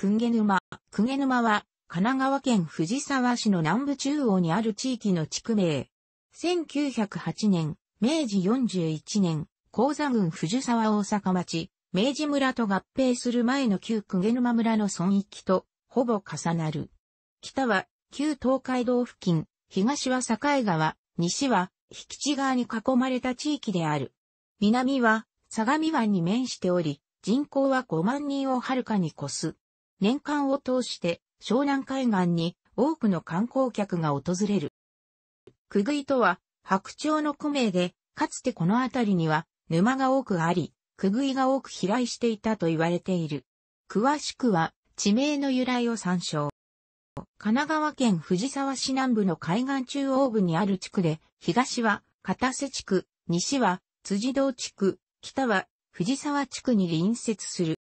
くんげ沼。くげ沼は、神奈川県藤沢市の南部中央にある地域の地区名。1908年、明治41年、高座郡藤沢大阪町、明治村と合併する前の旧くげ沼村の村域と、ほぼ重なる。北は、旧東海道付近、東は境川、西は、引地側に囲まれた地域である。南は、相模湾に面しており、人口は5万人をはるかに越す。年間を通して湘南海岸に多くの観光客が訪れる。くぐいとは白鳥の古名で、かつてこの辺りには沼が多くあり、くぐいが多く飛来していたと言われている。詳しくは地名の由来を参照。神奈川県藤沢市南部の海岸中央部にある地区で、東は片瀬地区、西は辻堂地区、北は藤沢地区に隣接する。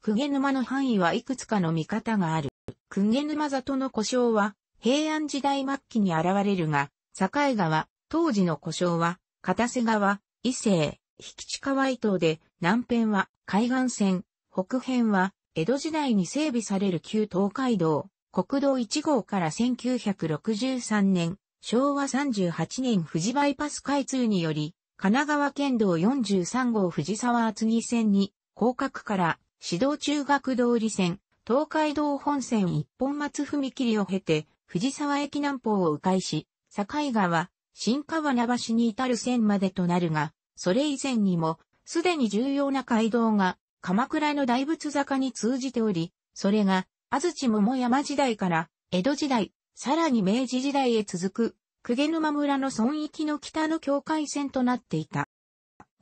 久下沼の範囲はいくつかの見方がある。久下沼里の故障は、平安時代末期に現れるが、境川、当時の故障は、片瀬川、伊勢、引地川伊東で、南辺は海岸線、北辺は、江戸時代に整備される旧東海道、国道1号から1963年、昭和38年富士バイパス開通により、神奈川県道43号藤沢厚木線に、広角から指導中学通り線、東海道本線一本松踏切を経て、藤沢駅南方を迂回し、境川、新川名橋に至る線までとなるが、それ以前にも、すでに重要な街道が、鎌倉の大仏坂に通じており、それが、安土桃山時代から、江戸時代、さらに明治時代へ続く、鵠沼村の村域の北の境界線となっていた。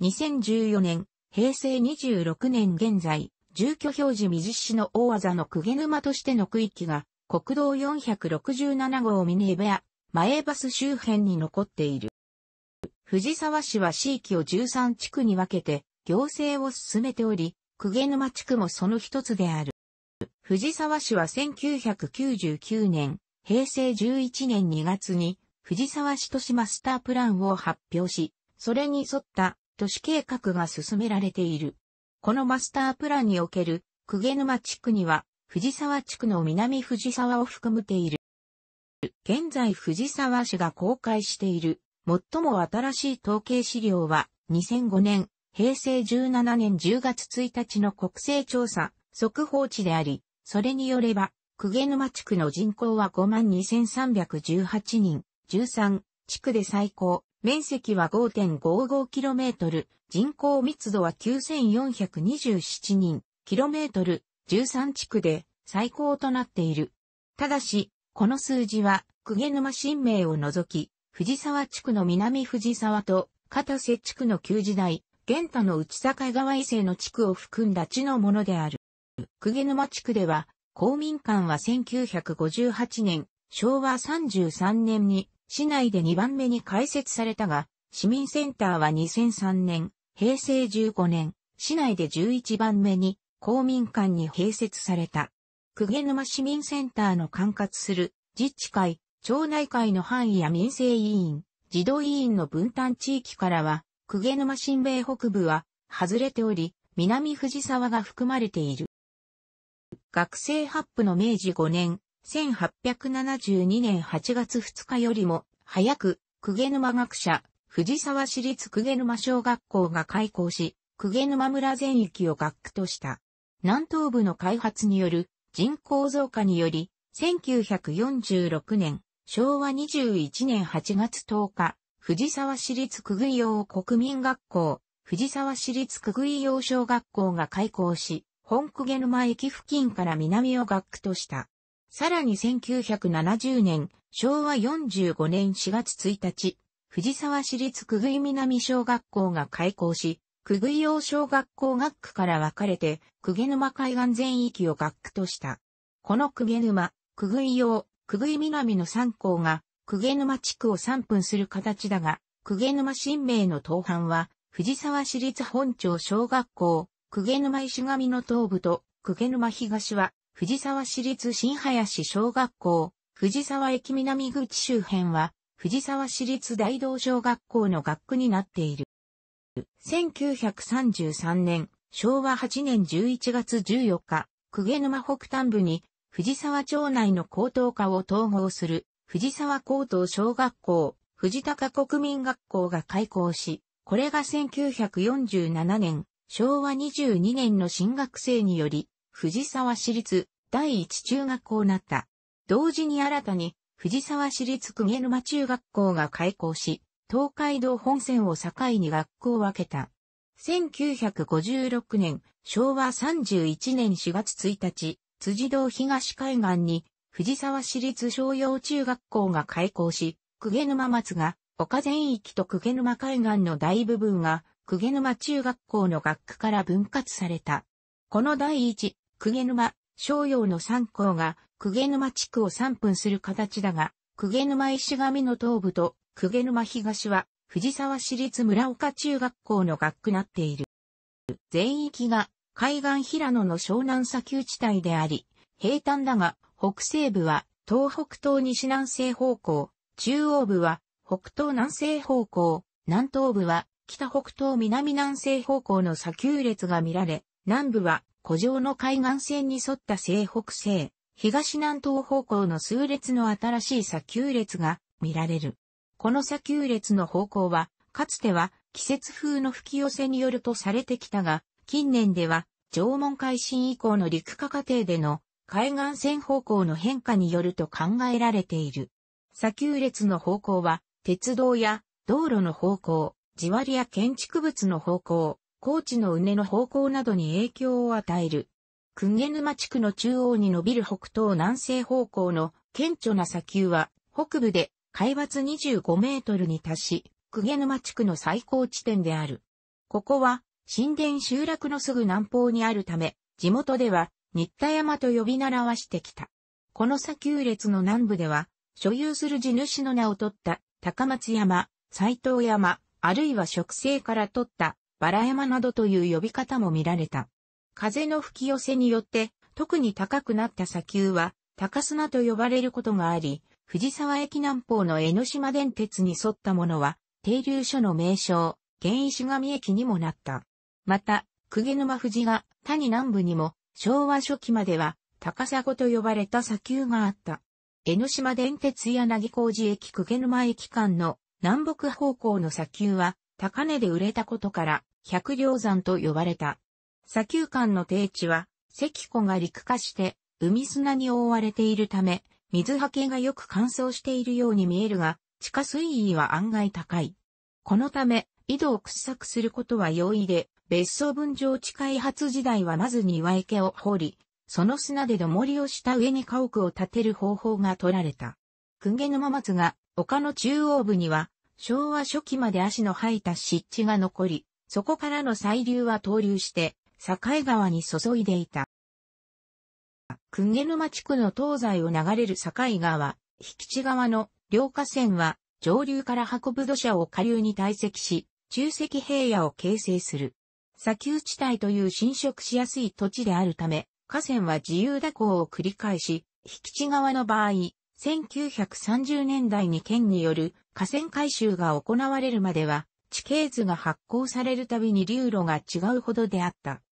2014年、平成26年現在、住居表示未実施の大技の鵠沼としての区域が、国道467号ミネベア、前バス周辺に残っている。藤沢市は市域を13地区に分けて、行政を進めており、鵠沼地区もその一つである。藤沢市は1999年、平成11年2月に、藤沢市都市マスタープランを発表し、それに沿った都市計画が進められている。このマスタープランにおける、鵠沼地区には、藤沢地区の南藤沢を含むている。現在藤沢市が公開している、最も新しい統計資料は、2005年、平成17年10月1日の国勢調査、速報値であり、それによれば、鵠沼地区の人口は52,318人、13地区で最高、面積は 5.55km、人口密度は9427人、km、13地区で最高となっている。ただし、この数字は、鵠沼新名を除き、藤沢地区の南藤沢と、片瀬地区の旧時代、玄太の内境川伊勢の地区を含んだ地のものである。鵠沼地区では、公民館は1958年、昭和33年に市内で2番目に開設されたが、市民センターは2003年、平成15年、市内で11番目に公民館に併設された。久下沼市民センターの管轄する自治会、町内会の範囲や民生委員、児童委員の分担地域からは、久下沼新米北部は外れており、南藤沢が含まれている。学生発布の明治5年、1872年8月2日よりも早く、げ沼学者、藤沢市立げ沼小学校が開校し、げ沼村全域を学区とした。南東部の開発による人口増加により、1946年、昭和21年8月10日、藤沢市立久い用国民学校、藤沢市立久い用小学校が開校し、本久げ沼駅付近から南を学区とした。さらに1970年、昭和45年4月1日、藤沢市立久井南小学校が開校し、久井洋小学校学区から分かれて、久毛沼海岸全域を学区とした。この久毛沼、久井洋、久井南の3校が、久毛沼地区を3分する形だが、久毛沼新名の東半は、藤沢市立本町小学校、久毛沼石上の東部と、久毛沼東は、藤沢市立新林小学校、藤沢駅南口周辺は、藤沢市立大道小学校の学区になっている。1933年、昭和8年11月14日、鵠沼北端部に、藤沢町内の高等科を統合する、藤沢高等小学校、藤高国民学校が開校し、これが1947年、昭和22年の新学生により、藤沢市立第一中学校なった。同時に新たに藤沢市立毛沼中学校が開校し、東海道本線を境に学校を分けた。1956年、昭和31年4月1日、辻堂東海岸に藤沢市立商用中学校が開校し、毛沼松が丘全域と毛沼海岸の大部分が毛沼中学校の学区から分割された。この第一久毛沼、商用の三校が、久毛沼地区を3分する形だが、久毛沼石上の東部と、久毛沼東は、藤沢市立村岡中学校の学区なっている。全域が、海岸平野の湘南砂丘地帯であり、平坦だが、北西部は、東北東西南西方向、中央部は、北東南西方向、南東部は、北北東南南西方向の砂丘列が見られ、南部は古城の海岸線に沿った西北西、東南東方向の数列の新しい砂丘列が見られる。この砂丘列の方向は、かつては季節風の吹き寄せによるとされてきたが、近年では縄文海進以降の陸化過程での海岸線方向の変化によると考えられている。砂丘列の方向は、鉄道や道路の方向、地割りや建築物の方向、高地の畝の方向などに影響を与える。くんげ沼地区の中央に伸びる北東南西方向の顕著な砂丘は、北部で海抜25メートルに達し、くげ沼地区の最高地点である。ここは、神殿集落のすぐ南方にあるため、地元では、新田山と呼び習わしてきた。この砂丘列の南部では、所有する地主の名を取った、高松山、斎藤山、あるいは植生から取ったバラ山などという呼び方も見られた。風の吹き寄せによって、特に高くなった砂丘は、高砂と呼ばれることがあり、藤沢駅南方の江ノ島電鉄に沿ったものは、停留所の名称、原石神駅にもなった。また、鵠沼富士が谷南部にも、昭和初期までは、高砂と呼ばれた砂丘があった。江ノ島電鉄柳小路駅鵠沼駅間の南北方向の砂丘は、高値で売れたことから、百両山と呼ばれた。砂丘間の低地は、石湖が陸化して、海砂に覆われているため、水はけがよく乾燥しているように見えるが、地下水位は案外高い。このため、井戸を掘削することは容易で、別荘分譲地開発時代はまず庭池を掘り、その砂で土盛りをした上に家屋を建てる方法が取られた。くんげ沼松が、丘の中央部には、昭和初期まで足の生えた湿地が残り、そこからの細流は投流して、境川に注いでいた。くげ沼地区の東西を流れる境川、引地川の両河川は、上流から運ぶ土砂を下流に堆積し、中石平野を形成する。砂丘地帯という侵食しやすい土地であるため、河川は自由蛇行を繰り返し、引地川の場合、1930年代に県による河川改修が行われるまでは、地形図が発行されるたびに流路が違うほどであった。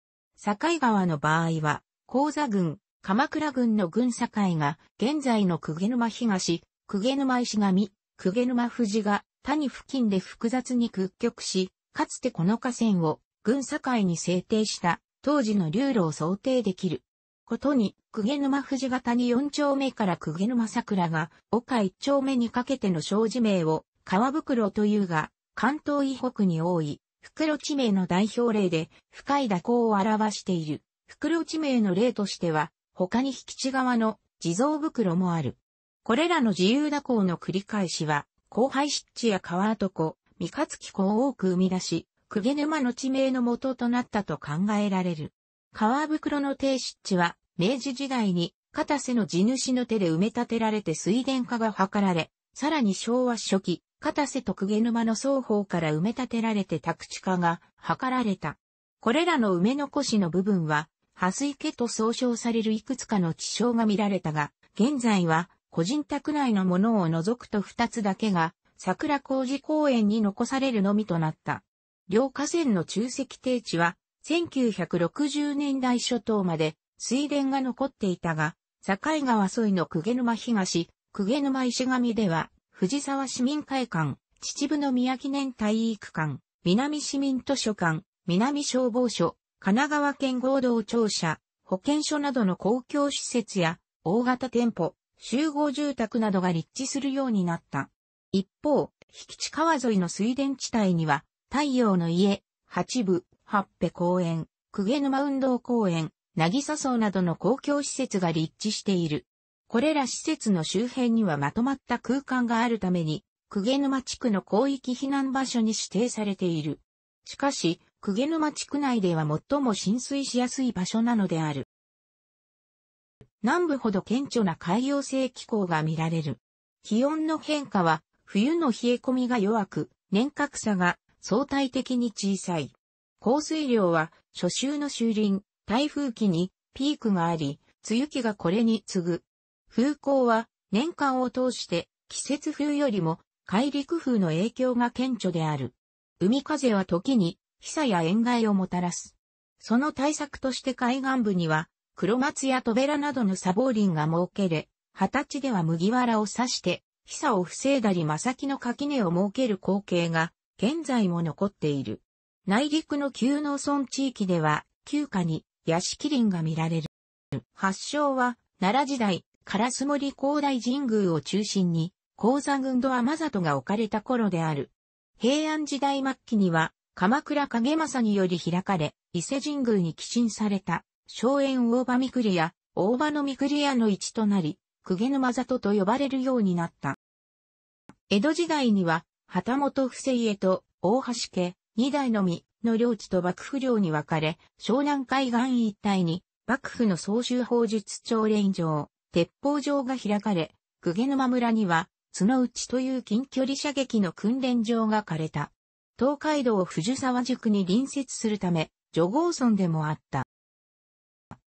境川の場合は、高座郡、鎌倉郡の郡境が、現在の久毛沼東、久毛沼石上、久毛沼富士が、谷付近で複雑に屈曲し、かつてこの河川を、郡境に制定した、当時の流路を想定できる。ことに、久毛沼富士が谷4丁目から久毛沼桜が、岡1丁目にかけての小字名を、川袋というが、関東以北に多い、袋地名の代表例で、深い蛇行を表している。袋地名の例としては、他に引き地側の地蔵袋もある。これらの自由蛇行の繰り返しは、後輩湿地や川跡湖、三日月湖を多く生み出し、久毛沼の地名の元となったと考えられる。川袋の低湿地は、明治時代に、片瀬の地主の手で埋め立てられて水田化が図られ、さらに昭和初期、片瀬と鵠沼の双方から埋め立てられて宅地化が図られた。これらの埋め残しの部分は、蓮池と総称されるいくつかの地層が見られたが、現在は個人宅内のものを除くと二つだけが、桜工事公園に残されるのみとなった。両河川の中石低地は、1960年代初頭まで水田が残っていたが、境川沿いの鵠沼東、鵠沼石上では藤沢市民会館、秩父宮記念体育館、南市民図書館、南消防署、神奈川県合同庁舎、保健所などの公共施設や大型店舗、集合住宅などが立地するようになった。一方、引地川沿いの水田地帯には、太陽の家、八部、八部公園、久毛沼運動公園、渚荘などの公共施設が立地している。これら施設の周辺にはまとまった空間があるために、鵠沼地区の広域避難場所に指定されている。しかし、鵠沼地区内では最も浸水しやすい場所なのである。南部ほど顕著な海洋性気候が見られる。気温の変化は、冬の冷え込みが弱く、年較差が相対的に小さい。降水量は、初秋の秋林、台風期にピークがあり、梅雨期がこれに次ぐ風光は年間を通して季節風よりも海陸風の影響が顕著である。海風は時に被災や塩害をもたらす。その対策として海岸部には黒松やトベラなどの砂防林が設けれ、二十歳では麦わらを刺して、被差を防いだり真先の垣根を設ける光景が現在も残っている。内陸の旧農村地域では、旧家に屋敷林が見られる。発祥は奈良時代、烏森広大神宮を中心に、鉱山軍と天里が置かれた頃である。平安時代末期には、鎌倉影正により開かれ、伊勢神宮に寄進された、荘園大場三栗や、大場の三栗屋の一となり、公沼里と呼ばれるようになった。江戸時代には、旗本不正家と大橋家、二代のみの領地と幕府領に分かれ、湘南海岸一帯に、幕府の総集法術長連城、鉄砲場が開かれ、鵠沼村には、角内という近距離射撃の訓練場が枯れた。東海道藤沢宿に隣接するため、除郷村でもあった。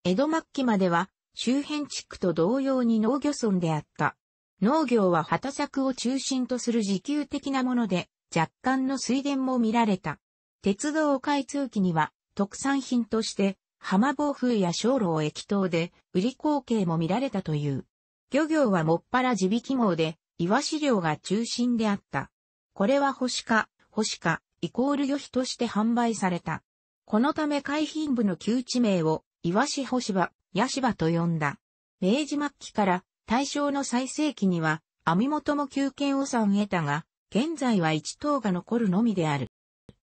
江戸末期までは、周辺地区と同様に農業村であった。農業は畑作を中心とする自給的なもので、若干の水田も見られた。鉄道開通期には、特産品として、浜防風や小を駅頭で、売り光景も見られたという。漁業はもっぱら地引き網で、イワシ漁が中心であった。これは星か、星か、イコール魚費として販売された。このため海浜部の旧地名を、イワシ星場、ヤシ場と呼んだ。明治末期から大正の最盛期には、網元も旧県を産得たが、現在は一島が残るのみである。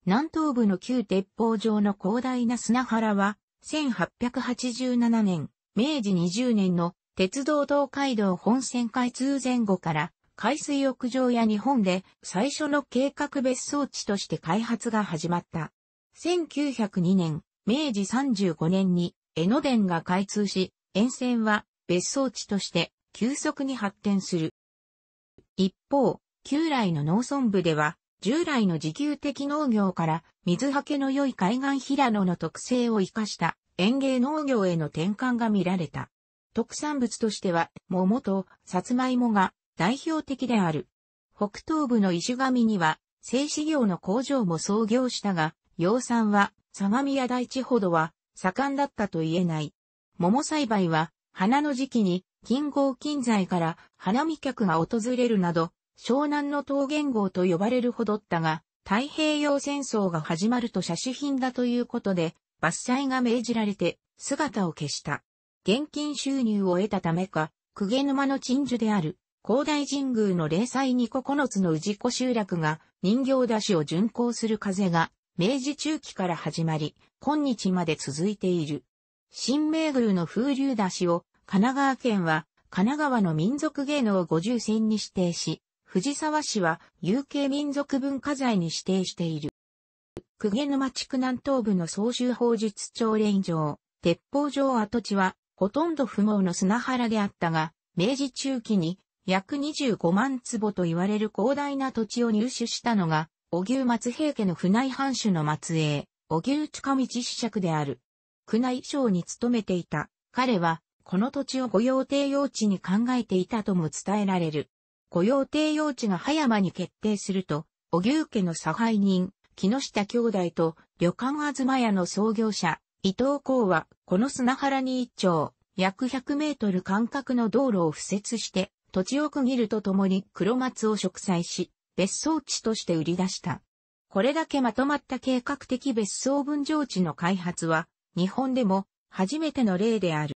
南東部の旧鉄砲場の広大な砂原は、1887年、明治20年の鉄道東海道本線開通前後から海水浴場や日本で最初の計画別荘地として開発が始まった。1902年、明治35年に江ノ電が開通し、沿線は別荘地として急速に発展する。一方、旧来の農村部では従来の自給的農業から水はけの良い海岸平野の特性を生かした園芸農業への転換が見られた。特産物としては桃とさつまいもが代表的である。北東部の石上には製紙業の工場も創業したが、養蚕は相模屋台地ほどは盛んだったと言えない。桃栽培は花の時期に金郷近在から花見客が訪れるなど湘南の桃源郷と呼ばれるほどったが、太平洋戦争が始まると写侈品だということで、伐採が命じられて姿を消した。現金収入を得たためか、久家沼の鎮守である、広大神宮の霊祭に9つの氏子集落が人形出しを巡行する風が明治中期から始まり、今日まで続いている。新明宮の風流出しを神奈川県は神奈川の民族芸能50選に指定し、藤沢市は有形民族文化財に指定している。鵠沼地区南東部の総州法術町連城、鉄砲城跡地は、ほとんど不毛の砂原であったが、明治中期に約25万坪と言われる広大な土地を入手したのが、小牛松平家の府内藩主の末裔、小牛近道子爵である。宮内省に勤めていた。彼は、この土地を御用邸用地に考えていたとも伝えられる。御用邸用地が葉山に決定すると、お牛家の差配人、木下兄弟と旅館ま屋の創業者、伊藤孝は、この砂原に一丁、約100メートル間隔の道路を敷設して、土地を区切るとともに黒松を植栽し、別荘地として売り出した。これだけまとまった計画的別荘分譲地の開発は、日本でも初めての例である。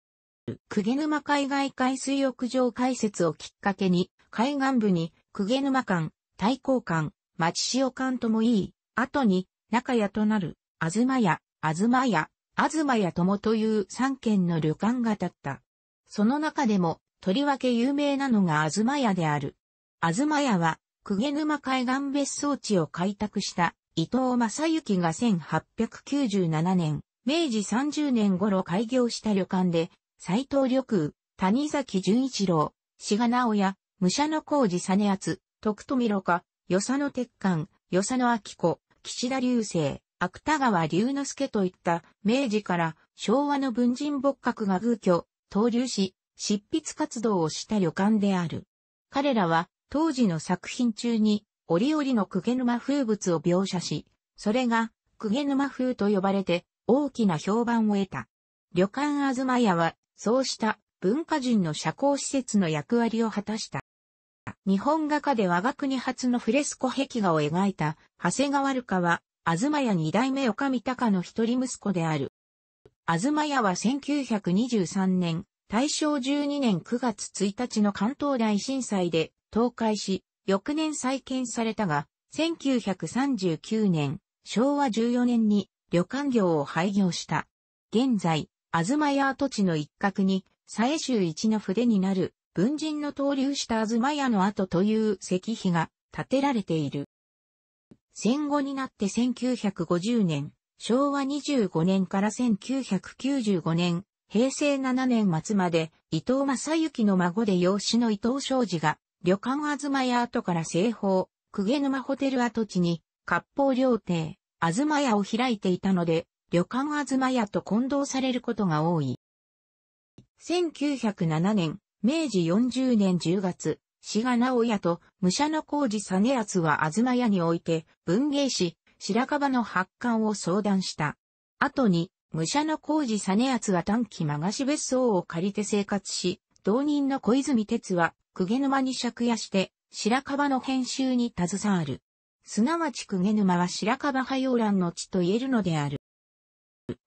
釘沼海外海水浴場開設をきっかけに、海岸部に、久家沼館、太閤館、町潮館ともいい、後に、中屋となる、あずま屋、あずま屋、あずま屋ともという三軒の旅館が建った。その中でも、とりわけ有名なのがあずま屋である。あずま屋は、久家沼海岸別荘地を開拓した伊藤正幸が1897年、明治30年頃開業した旅館で、斎藤緑、谷崎潤一郎、志賀直也、武者の工事実厚、徳富ろか、与謝野鉄管、与謝野明子、岸田流星、芥川龍之介といった明治から昭和の文人墨客が偶居、登竜し、執筆活動をした旅館である。彼らは当時の作品中に折々の家沼風物を描写し、それが家沼風と呼ばれて大きな評判を得た。旅館東屋はそうした文化人の社交施設の役割を果たした。日本画家で我が国初のフレスコ壁画を描いた、長谷川るかは、東屋二代目女将高の一人息子である。東屋は1923年、大正12年9月1日の関東大震災で倒壊し、翌年再建されたが、1939年、昭和14年に旅館業を廃業した。現在、東屋跡地の一角に、佐江州一の筆になる文人の登竜した東屋の跡という石碑が建てられている。戦後になって1950年、昭和25年から1995年、平成7年末まで伊藤正幸の孫で養子の伊藤昌司が旅館東屋跡から西方、鵠沼ホテル跡地に、割烹料亭、東屋を開いていたので、旅館東屋と混同されることが多い。1907年、明治40年10月、志賀直也と武者の工事実篤は東屋において文芸師、白樺の発刊を相談した。後に武者の工事実篤は短期間し別荘を借りて生活し、同人の小泉哲は鵠沼に借家して白樺の編集に携わる。すなわち鵠沼は白樺派洋蘭の地と言えるのである。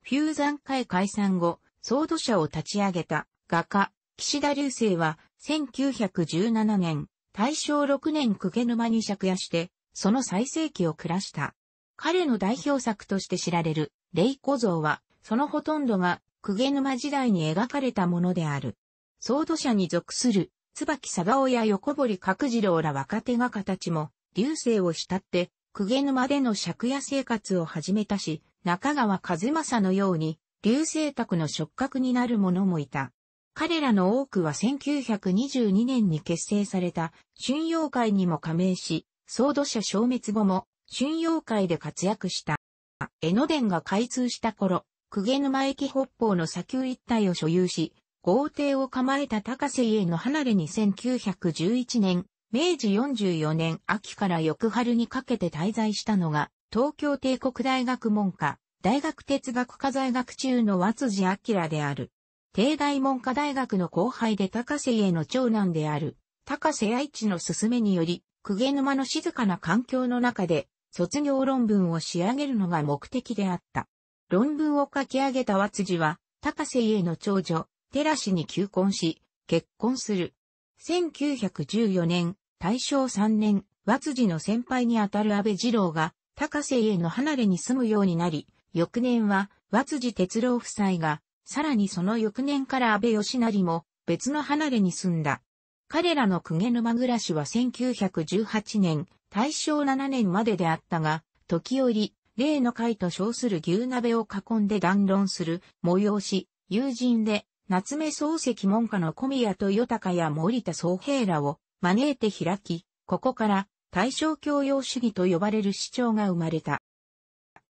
フューザン会解散後、創土社を立ち上げた画家、岸田流星は、1917年、大正6年公家沼に借家して、その最盛期を暮らした。彼の代表作として知られる、霊子像は、そのほとんどが、公家沼時代に描かれたものである。総土者に属する、椿貞夫や横堀角次郎ら若手画家たちも、流星を慕って、公家沼での借家生活を始めたし、中川和正のように、流星宅の触覚になる者もいた。彼らの多くは1922年に結成された春陽会にも加盟し、総土社消滅後も春陽会で活躍した。江ノ電が開通した頃、鵠沼駅北方の砂丘一帯を所有し、豪邸を構えた高瀬家の離れに1911年、明治44年秋から翌春にかけて滞在したのが、東京帝国大学門下、大学哲学科在学中の和辻明である。帝大文科大学の後輩で高瀬への長男である、高瀬愛知の勧めにより、久沼の静かな環境の中で、卒業論文を仕上げるのが目的であった。論文を書き上げた和辻は、高瀬への長女、寺氏に求婚し、結婚する。1914年、大正3年、和辻の先輩にあたる安倍二郎が、高瀬への離れに住むようになり、翌年は、和辻哲郎夫妻が、さらにその翌年から安倍義成も別の離れに住んだ。彼らの公家沼暮らしは1918年、大正7年までであったが、時折、例の会と称する牛鍋を囲んで談論する催し、友人で、夏目漱石門下の小宮と豊隆や森田宗平らを招いて開き、ここから大正教養主義と呼ばれる主張が生まれた。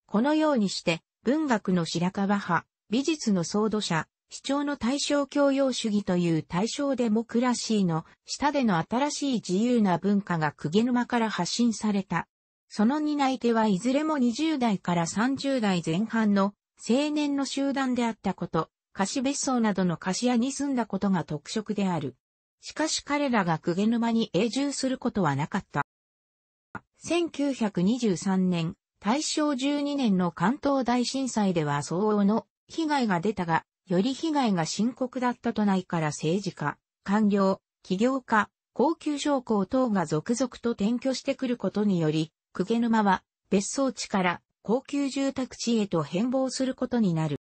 このようにして、文学の白川派、美術の創土者、主張の対象教養主義という対象デモクラシーの下での新しい自由な文化が釘沼から発信された。その担い手はいずれも20代から30代前半の青年の集団であったこと、貸別荘などの貸家に住んだことが特色である。しかし彼らが釘沼に永住することはなかった。1923年、大正12年の関東大震災では相応の被害が出たが、より被害が深刻だった都内から政治家、官僚、企業家、高級商工等が続々と転居してくることにより、久毛沼は別荘地から高級住宅地へと変貌することになる。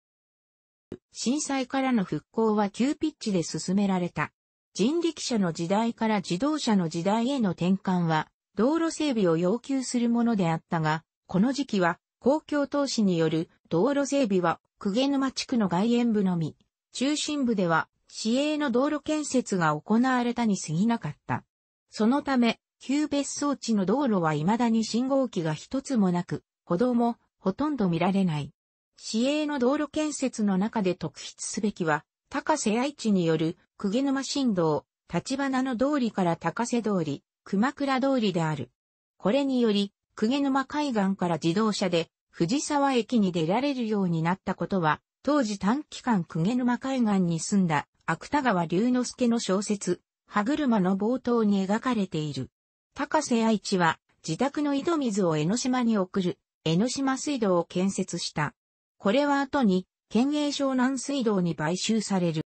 震災からの復興は急ピッチで進められた。人力車の時代から自動車の時代への転換は、道路整備を要求するものであったが、この時期は公共投資による道路整備は下沼地区の外縁部のみ、中心部では、市営の道路建設が行われたに過ぎなかった。そのため、旧別荘地の道路は未だに信号機が一つもなく、歩道もほとんど見られない。市営の道路建設の中で特筆すべきは、高瀬愛知による、下沼新道、立花の通りから高瀬通り、熊倉通りである。これにより、下沼海岸から自動車で藤沢駅に出られるようになったことは、当時短期間鵠沼海岸に住んだ芥川龍之介の小説、歯車の冒頭に描かれている。高瀬愛知は自宅の井戸水を江ノ島に送る江ノ島水道を建設した。これは後に県営湘南水道に買収される。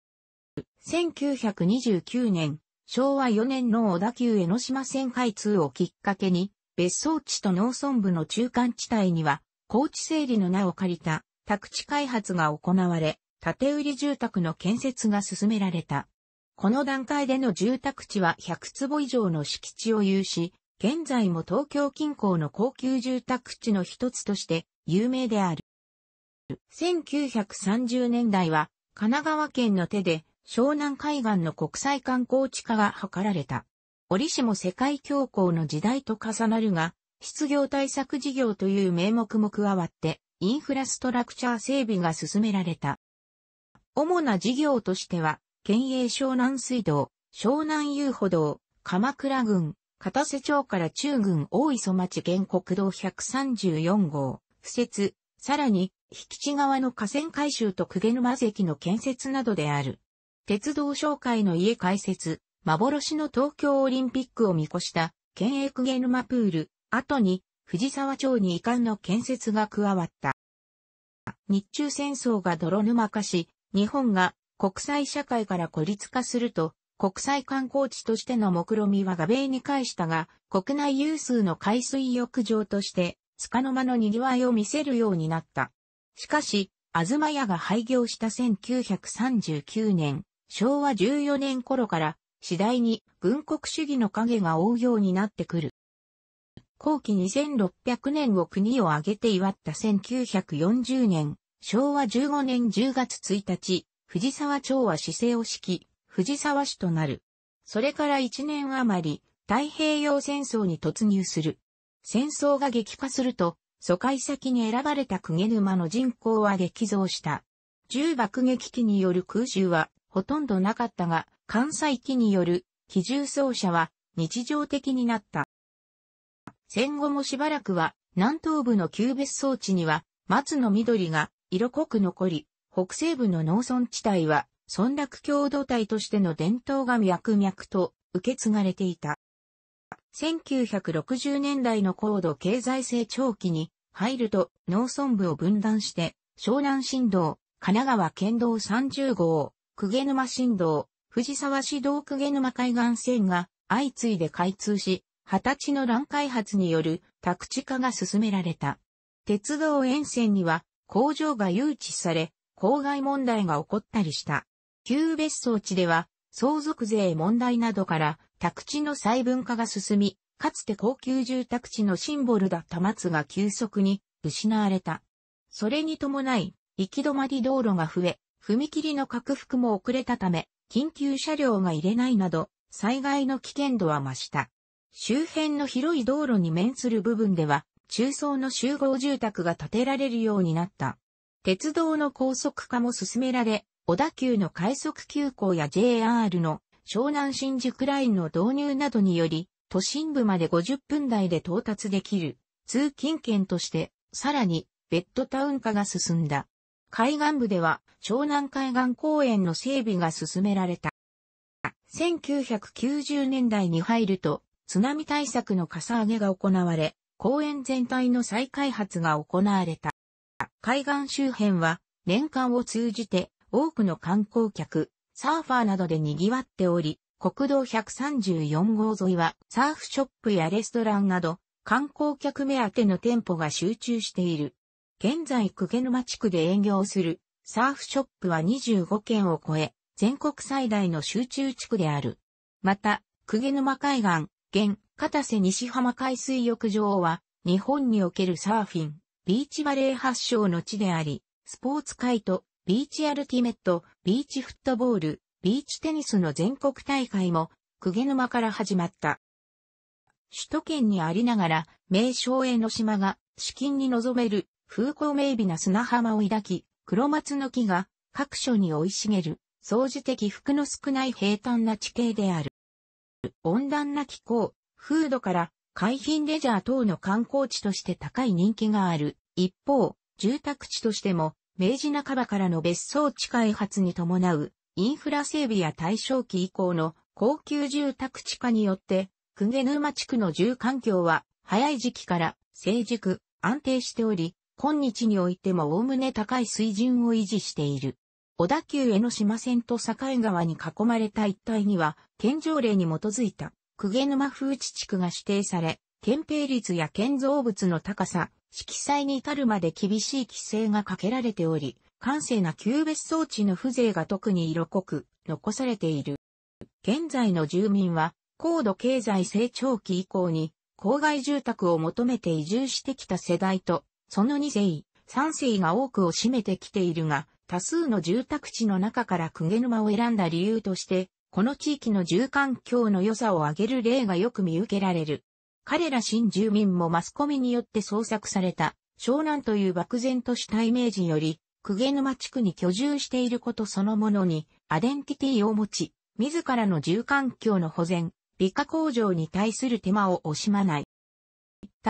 1929年、昭和4年の小田急江ノ島線開通をきっかけに、別荘地と農村部の中間地帯には高地整理の名を借りた宅地開発が行われ、建売住宅の建設が進められた。この段階での住宅地は100坪以上の敷地を有し、現在も東京近郊の高級住宅地の一つとして有名である。1930年代は神奈川県の手で湘南海岸の国際観光地化が図られた。折しも世界恐慌の時代と重なるが、失業対策事業という名目も加わって、インフラストラクチャー整備が進められた。主な事業としては、県営湘南水道、湘南遊歩道、鎌倉郡、片瀬町から中郡大磯町県国道134号、不設、さらに、引地側の河川改修と鵠沼関の建設などである。鉄道商会の家開設、幻の東京オリンピックを見越した、県営鵠沼プール、後に藤沢町に遺憾の建設が加わった。日中戦争が泥沼化し、日本が国際社会から孤立化すると、国際観光地としての目論見は画米に返したが、国内有数の海水浴場として、束の間の賑わいを見せるようになった。しかし、東屋が廃業した1939年、昭和14年頃から、次第に軍国主義の影が覆うようになってくる。後期2600年を国を挙げて祝った1940年、昭和15年10月1日、藤沢町は市政を敷き、藤沢市となる。それから1年余り、太平洋戦争に突入する。戦争が激化すると、疎開先に選ばれた公家沼の人口は激増した。重爆撃機による空襲はほとんどなかったが、関西機による機銃奏者は日常的になった。戦後もしばらくは南東部の旧別荘地には松の緑が色濃く残り、北西部の農村地帯は村落共同体としての伝統が脈々と受け継がれていた。1960年代の高度経済成長期に入ると農村部を分断して湘南新道、神奈川県道30号、鵠沼新道、藤沢市道鵠沼海岸線が相次いで開通し、二十歳の乱開発による宅地化が進められた。鉄道沿線には工場が誘致され、公害問題が起こったりした。旧別荘地では相続税問題などから宅地の細分化が進み、かつて高級住宅地のシンボルだった松が急速に失われた。それに伴い、行き止まり道路が増え、踏切の拡幅も遅れたため、緊急車両が入れないなど、災害の危険度は増した。周辺の広い道路に面する部分では、中層の集合住宅が建てられるようになった。鉄道の高速化も進められ、小田急の快速急行や JR の湘南新宿ラインの導入などにより、都心部まで50分台で到達できる通勤圏として、さらにベッドタウン化が進んだ。海岸部では湘南海岸公園の整備が進められた。1990年代に入ると津波対策のかさ上げが行われ、公園全体の再開発が行われた。海岸周辺は年間を通じて多くの観光客、サーファーなどで賑わっており、国道134号沿いはサーフショップやレストランなど観光客目当ての店舗が集中している。現在久毛沼地区で営業するサーフショップは25件を超え、全国最大の集中地区である。また、久毛沼海岸、現、片瀬西浜海水浴場は、日本におけるサーフィン、ビーチバレー発祥の地であり、スポーツ界と、ビーチアルティメット、ビーチフットボール、ビーチテニスの全国大会も、鵠沼から始まった。首都圏にありながら、名称江の島が、至近に望める、風光明媚な砂浜を抱き、黒松の木が、各所に生い茂る、総じ的服の少ない平坦な地形である。温暖な気候、風土から海浜レジャー等の観光地として高い人気がある。一方、住宅地としても、明治半ばからの別荘地開発に伴う、インフラ整備や大正期以降の高級住宅地化によって、久下沼地区の住環境は、早い時期から成熟、安定しており、今日においても概ね高い水準を維持している。小田急江ノ島線と境川に囲まれた一帯には、県条例に基づいた、久家沼風地地区が指定され、県平率や建造物の高さ、色彩に至るまで厳しい規制がかけられており、閑静な旧別荘地の風情が特に色濃く残されている。現在の住民は、高度経済成長期以降に、郊外住宅を求めて移住してきた世代と、その2世、3世が多くを占めてきているが、多数の住宅地の中から鵠沼を選んだ理由として、この地域の住環境の良さを挙げる例がよく見受けられる。彼ら新住民もマスコミによって創作された、湘南という漠然としたイメージより、鵠沼地区に居住していることそのものに、アデンティティを持ち、自らの住環境の保全、美化工場に対する手間を惜しまない。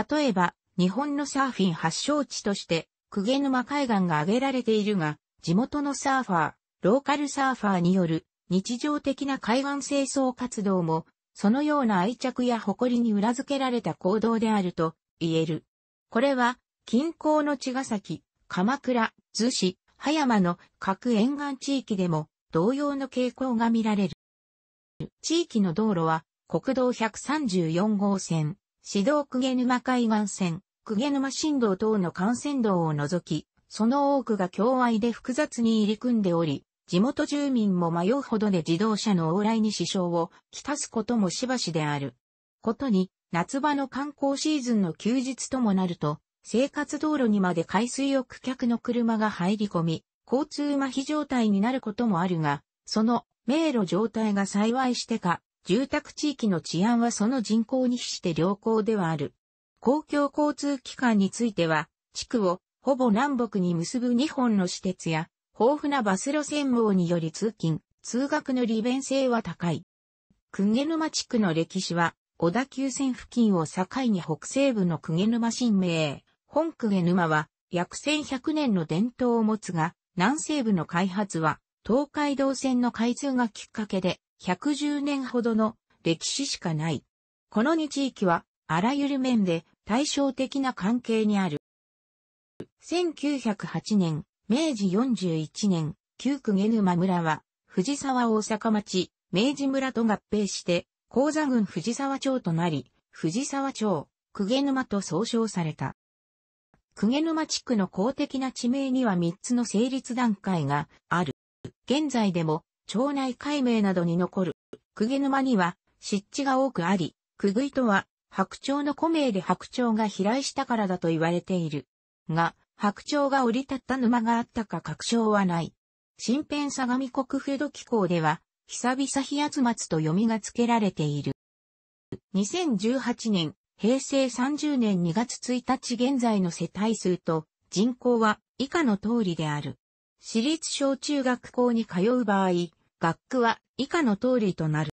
例えば、日本のサーフィン発祥地として、鵠沼海岸が挙げられているが、地元のサーファー、ローカルサーファーによる日常的な海岸清掃活動も、そのような愛着や誇りに裏付けられた行動であると言える。これは、近郊の茅ヶ崎、鎌倉、逗子、葉山の各沿岸地域でも同様の傾向が見られる。地域の道路は国道134号線、市道久毛沼海岸線、久毛沼新道等の幹線道を除き、その多くが共愛で複雑に入り組んでおり、地元住民も迷うほどで自動車の往来に支障をきたすこともしばしである。ことに、夏場の観光シーズンの休日ともなると、生活道路にまで海水浴客の車が入り込み、交通麻痺状態になることもあるが、その迷路状態が幸いしてか、住宅地域の治安はその人口に比して良好ではある。公共交通機関については、地区をほぼ南北に結ぶ日本の私鉄や、豊富なバス路線網により通勤、通学の利便性は高い。くげ沼地区の歴史は、小田急線付近を境に北西部のくげ沼新名、本くげ沼は、約1100年の伝統を持つが、南西部の開発は、東海道線の開通がきっかけで、110年ほどの歴史しかない。この2地域は、あらゆる面で対照的な関係にある。1908年、明治41年、旧区毛沼村は、藤沢大阪町、明治村と合併して、高座郡藤沢町となり、藤沢町、久毛沼と総称された。久毛沼地区の公的な地名には3つの成立段階がある。現在でも、町内解明などに残る。久毛沼には、湿地が多くあり、久ぐいとは、白鳥の古名で白鳥が飛来したからだと言われている。が、白鳥が降り立った沼があったか確証はない。新編相模国フェド機構では、久々日集松と読みが付けられている。2018年、平成30年2月1日現在の世帯数と人口は以下の通りである。私立小中学校に通う場合、学区は以下の通りとなる。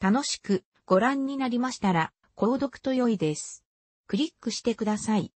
楽しくご覧になりましたら、購読と良いです。クリックしてください。